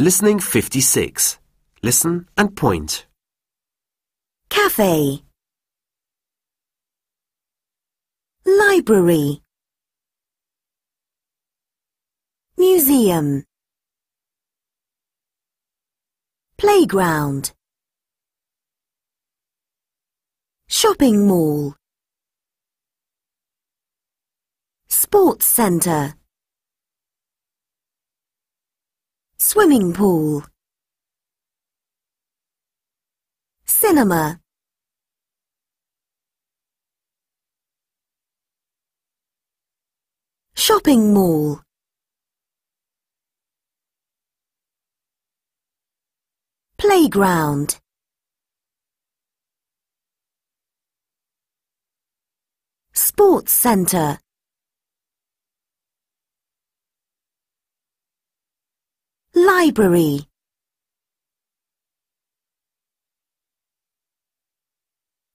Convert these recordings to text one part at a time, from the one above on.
Listening 56. Listen and point. Cafe. Library. Museum. Playground. Shopping mall. Sports centre. swimming pool cinema shopping mall playground sports centre library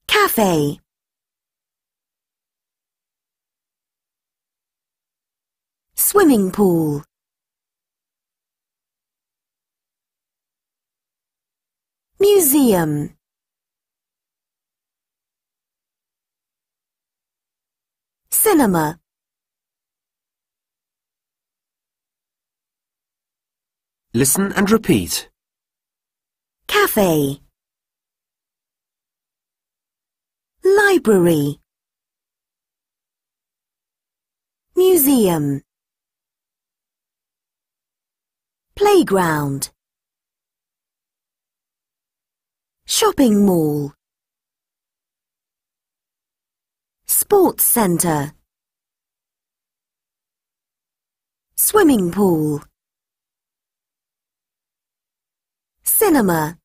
cafe swimming pool museum cinema Listen and repeat. Cafe Library Museum Playground Shopping Mall Sports Centre Swimming Pool 那么。